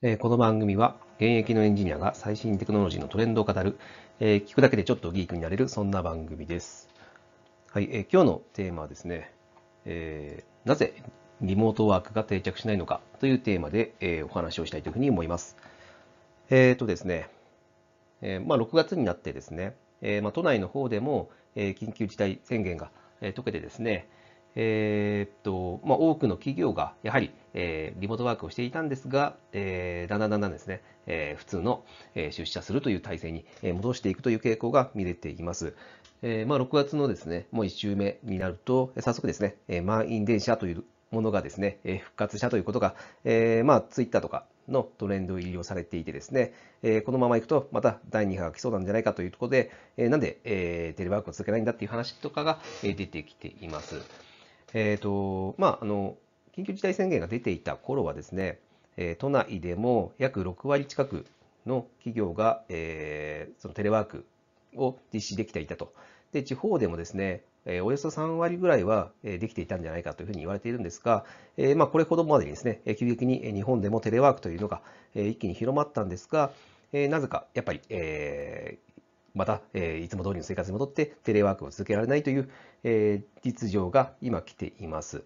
えこの番組は現役のエンジニアが最新テクノロジーのトレンドを語る、え聞くだけでちょっとギークになれるそんな番組です。はい、え今日のテーマはですね、えなぜリモートワークが定着しないのかというテーマで、えお話をしたいというふうに思います。えっ、ー、とですね、えまあ、6月になってですね、えま都内の方でも、え緊急事態宣言が、え解けてですね、えー、っとまあ、多くの企業がやはり、えー、リモートワークをしていたんですが、えー、だんだんだんだんですね、え普通の、え出社するという体制に戻していくという傾向が見れています。えまあ、6月のですね、もう1週目になると、早速ですね、え満員電車というものがですね、え復活したということが、えまあ、t w i とかのトレンド入りをされていてですね、えこのままいくとまた第2波が来そうなんじゃないかというところで、えなんで、えテレワークを続けないんだっていう話とかが出てきています。えっ、ー、と、まあ、あの、緊急事態宣言が出ていた頃はですね、え都内でも約6割近くの企業が、えそのテレワークを実施できていたと。で、地方でもですね、えおよそ3割ぐらいはできていたんじゃないかというふうに言われているんですが、えまあ、これほどまでにですね、急激に日本でもテレワークというのが一気に広まったんですが、えなぜかやっぱり、えまた、えいつも通りの生活に戻ってテレワークを続けられないという、え実情が今来ています。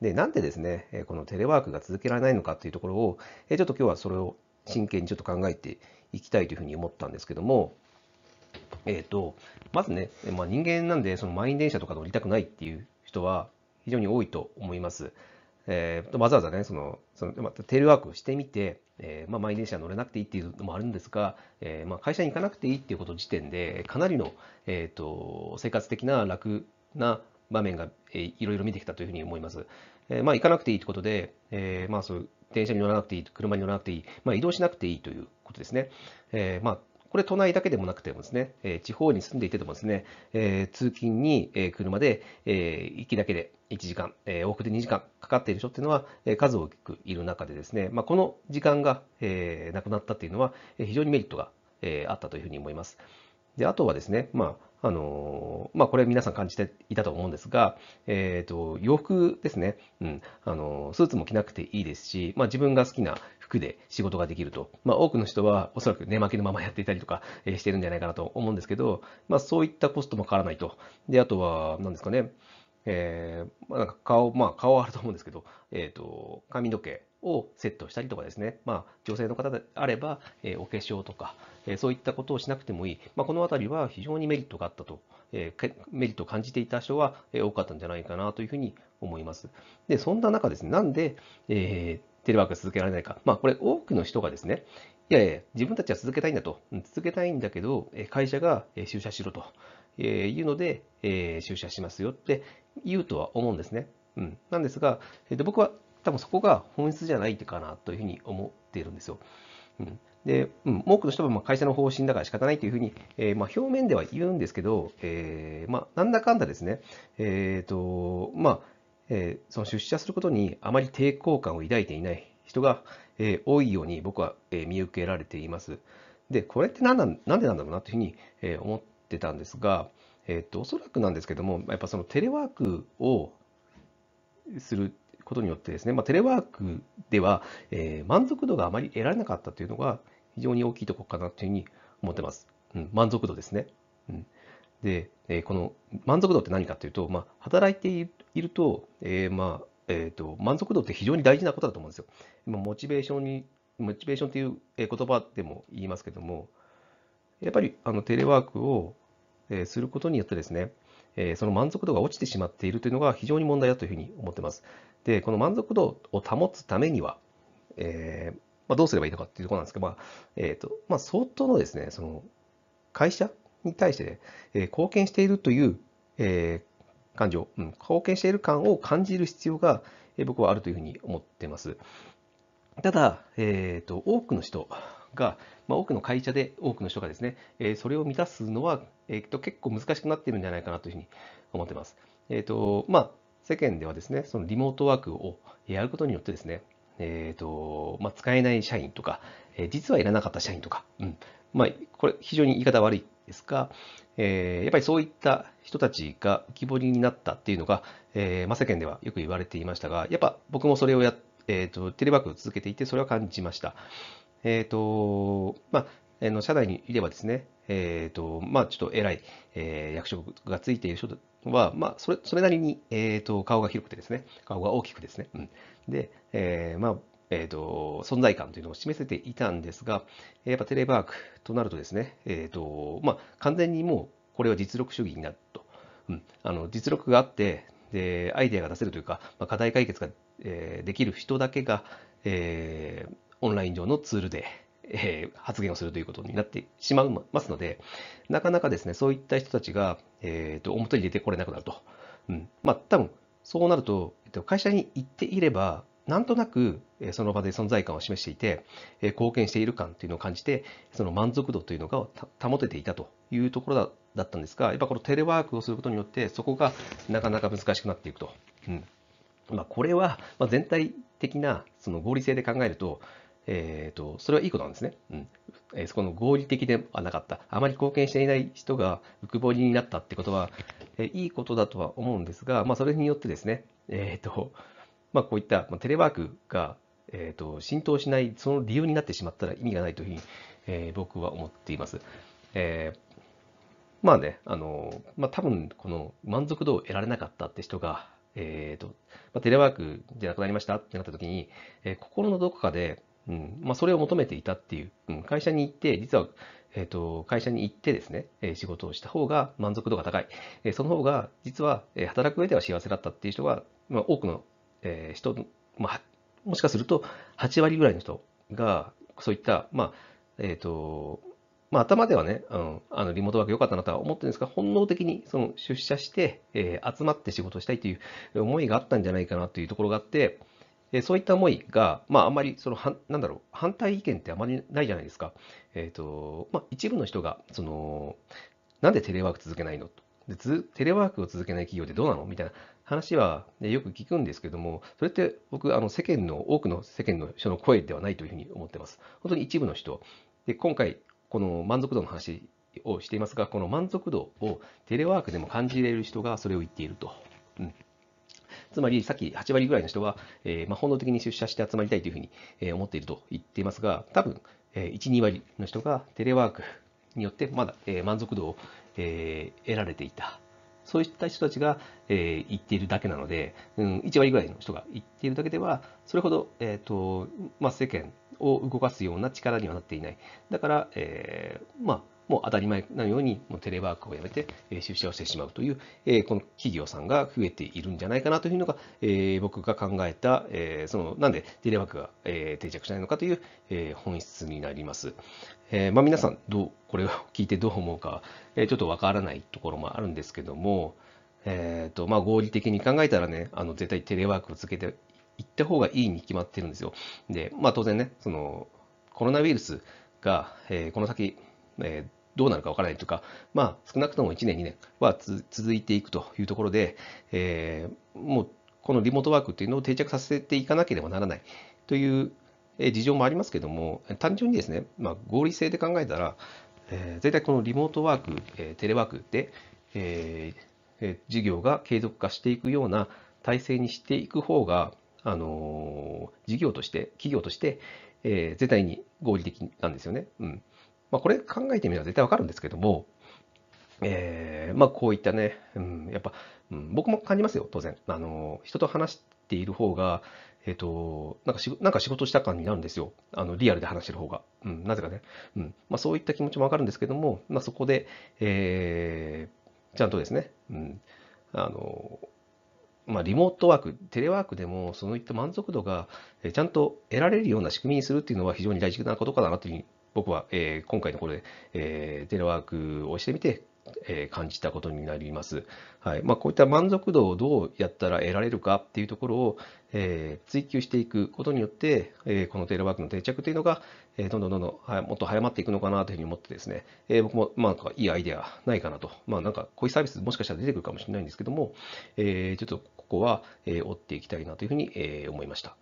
で、なんでですね、このテレワークが続けられないのかというところを、えちょっと今日はそれを真剣にちょっと考えていきたいというふうに思ったんですけども、えーと、とまずね、まあ、人間なんでその満員電車とか乗りたくないっていう人は非常に多いと思います。えー、わざわざね、その、そのまあ、テレワークしてみて、えー、まあ、毎電車乗れなくていいっていうのもあるんですが、えー、まあ、会社に行かなくていいっていうこと時点で、かなりの、えっ、ー、と、生活的な楽な場面が、えー、いろいろ見てきたというふうに思います。えー、まあ、行かなくていいってことで、えー、まあ、そういう、電車に乗らなくていい、車に乗らなくていい、まあ、移動しなくていいということですね。えー、まあ、これ都内だけでもなくてもですね、え地方に住んでいてでもですね、え通勤に、え車で、え行きだけで1時間、え往復で2時間かかっている人っていうのは、え数多くいる中でですね、まこの時間が、えなくなったっていうのは、非常にメリットが、えあったというふうに思います。であとはですね、まああのまあ、これ皆さん感じていたと思うんですが、えーと、と洋服ですね、うんあのスーツも着なくていいですし、まあ、自分が好きなで仕事ができると。まあ、多くの人はおそらく寝巻きのままやっていたりとかしてるんじゃないかなと思うんですけど、まあ、そういったコストも変わらないと。で、あとは、何ですかね、えー、まあ、なんか顔、まあ、顔はあると思うんですけど、えっ、ー、と、髪の毛をセットしたりとかですね、まあ、女性の方であれば、えー、お化粧とか、えー、そういったことをしなくてもいい、まあ、このあたりは非常にメリットがあったと、えメリットを感じていた人は、え多かったんじゃないかなというふうに思います。で、そんな中ですね、なんで、えーテレワーク続けられないか。まあ、これ多くの人がですね、いやいや、自分たちは続けたいんだと。続けたいんだけど、会社が就社しろというので、就社しますよって言うとは思うんですね。うん、なんですが、で僕は多分そこが本質じゃないかなというふうに思っているんですよ。うんでうん、多くの人はまあ会社の方針だから仕方ないというふうに、えー、まあ表面では言うんですけど、えーまあ、なんだかんだですね、えーとまあ、えー、その出社することにあまり抵抗感を抱いていない人が、えー、多いように僕は、えー、見受けられています。で、これって何なんでなんだろうなというふうに、え思ってたんですが、えっとおそらくなんですけども、やっぱそのテレワークをすることによってですね、まあ、テレワークでは、え満足度があまり得られなかったというのが非常に大きいところかなというふうに思ってます。うん、満足度ですね。で、えこの満足度って何かっていうと、まあ、働いていると、えまあ、えーと、満足度って非常に大事なことだと思うんですよ。モチベーションにモチベーションっていう言葉でも言いますけどもやっぱりあのテレワークをすることによってですねその満足度が落ちてしまっているというのが非常に問題だというふうに思ってます。でこの満足度を保つためには、えー、まあ、どうすればいいのかっていうところなんですけど、まあえーとまあ、相当のですねその会社に対して、ねえー、貢献しているという、えー、感情、うん、貢献している感を感じる必要が、えー、僕はあるというふうに思っています。ただ、えーと、多くの人が、まあ、多くの会社で多くの人がですね、えー、それを満たすのは、えーと、結構難しくなっているんじゃないかなというふうに思ってます。えーとまあ、世間ではですね、そのリモートワークをやることによってですね、えーとまあ、使えない社員とか、えー、実はいらなかった社員とか、うんまあ、これ非常に言い方悪いですが、えー、やっぱりそういった人たちが浮き彫りになったっていうのが、えー、まあ、世間ではよく言われていましたが、やっぱ僕もそれをや、えーと、テレワークを続けていて、それは感じました。えっ、ー、と、まあ、あの社内にいればですね、えっ、ー、と、まあ、ちょっと偉い、えー、役職がついている人は、まあ、それそれなりに、えっ、ー、と顔が広くてですね、顔が大きくですね、うん、で、えーまあ、えーと、存在感というのを示せていたんですが、やっぱテレワークとなるとですね、えーとまあ、完全にもうこれは実力主義になると。うん、あの実力があってで、アイデアが出せるというか、まあ、課題解決が、えー、できる人だけが、えー、オンライン上のツールで、えー、発言をするということになってしまいますので、なかなかですね、そういった人たちが、えーと、と表に出てこれなくなると。うんまあ、多分そうなると、会社に行っていれば、なんとなくその場で存在感を示していて、貢献している感というのを感じて、その満足度というのが保てていたというところだったんですが、やっぱこのテレワークをすることによって、そこがなかなか難しくなっていくと。うんまあ、これは全体的なその合理性で考えると、えーと、それはいいことなんですね。うんえそこの合理的ではなかった、あまり貢献していない人が浮き彫りになったってことは、えいいことだとは思うんですが、まあ、それによってですね、えーとまあ、こういったテレワークが、えー、と浸透しない、その理由になってしまったら意味がないというふうに、えー、僕は思っています。えー、まあね、あの、まあ、多分この満足度を得られなかったって人が、えーとまあ、テレワークじゃなくなりましたってなった時に、えー、心のどこかで、うんまあ、それを求めていたっていう、うん、会社に行って、実は、えーと、会社に行ってですね、え仕事をした方が満足度が高い、えその方が実は、え働く上では幸せだったっていう人が、まあ、多くのえー、人、まあ、もしかすると8割ぐらいの人が、そういった、まあ、えっ、ー、と、まあ、頭ではね、あの、あのリモートワーク良かったなとは思ってるんですが、本能的にその出社して、えー、集まって仕事したいという思いがあったんじゃないかなというところがあって、えー、そういった思いが、まあ、あんまりそのは、なんだろう、反対意見ってあまりないじゃないですか。えっ、ー、と、まあ、一部の人が、その、なんでテレワーク続けないのとでテレワークを続けない企業ってどうなのみたいな話は、ね、よく聞くんですけども、それって僕、あの世間の、多くの世間の人の声ではないというふうに思ってます。本当に一部の人。で、今回、この満足度の話をしていますが、この満足度をテレワークでも感じれる人がそれを言っていると。うんつまりさっき8割ぐらいの人は、えー、まあ、本能的に出社して集まりたいというふうに、え思っていると言っていますが、多分、えー、1、2割の人がテレワークによってまだ、え満足度を、えー、得られていた。そういった人たちが、えー、言っているだけなので、うん、1割ぐらいの人が言っているだけでは、それほど、えーとまあ、世間を動かすような力にはなっていない。だから、えー、まあ、もう当たり前のようにもうテレワークをやめて、えー、出社をしてしまうという、えー、この企業さんが増えているんじゃないかなというのが、えー、僕が考えた、えー、そのなんでテレワークが、えー、定着しないのかという、えー、本質になります。えー、まあ、皆さんどうこれを聞いてどう思うか、えー、ちょっとわからないところもあるんですけども、えーとまあ、合理的に考えたらねあの絶対テレワークを続けていった方がいいに決まってるんですよ。で、まあ、当然ねそのコロナウイルスが、えー、この先、えーどうなるかわからないとか、まあ、少なくとも1年、2年は続いていくというところで、えー、もうこのリモートワークっていうのを定着させていかなければならないという事情もありますけども、単純にですね、まあ、合理性で考えたら、えー、絶対このリモートワーク、えー、テレワークで、えー、事業が継続化していくような体制にしていく方が、あの事業として、企業として、え絶対に合理的なんですよね。うんまあ、これ考えてみれば絶対わかるんですけども、えー、まあ、こういったね、うん、やっぱ、うん、僕も感じますよ、当然。あの人と話している方が、えっ、ー、と、なんかしなんか仕事した感になるんですよ。あの、リアルで話してる方が。うん、なぜかね。うん。まあ、そういった気持ちもわかるんですけども、まあ、そこで、えー、ちゃんとですね、うん、あの、まあ、リモートワーク、テレワークでも、そういった満足度がちゃんと得られるような仕組みにするっていうのは非常に大事なことかなというふうに、僕は、えー、今回のこれ、えー、テレワークをしてみてえ感じたことになります。はいまあ、こういった満足度をどうやったら得られるかっていうところを、えー、追求していくことによって、えー、このテレワークの定着というのが、えー、どんどんどんどんはもっと早まっていくのかなというふうに思ってですね、え僕も、まあ、いいアイデアないかなと、まあ、なんかこういうサービスもしかしたら出てくるかもしれないんですけども、えちょっとここは、え追っていきたいなというふうに、え思いました。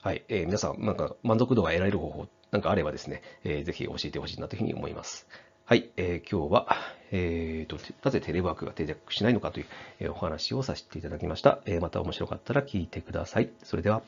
はい、え皆さん、なんか満足度が得られる方法なんかあればですね、えー、ぜひ教えてほしいなというふうに思います。はい、え今日はえーと、なぜテレワークが定着しないのかというお話をさせていただきました。また面白かったら聞いてください。それでは。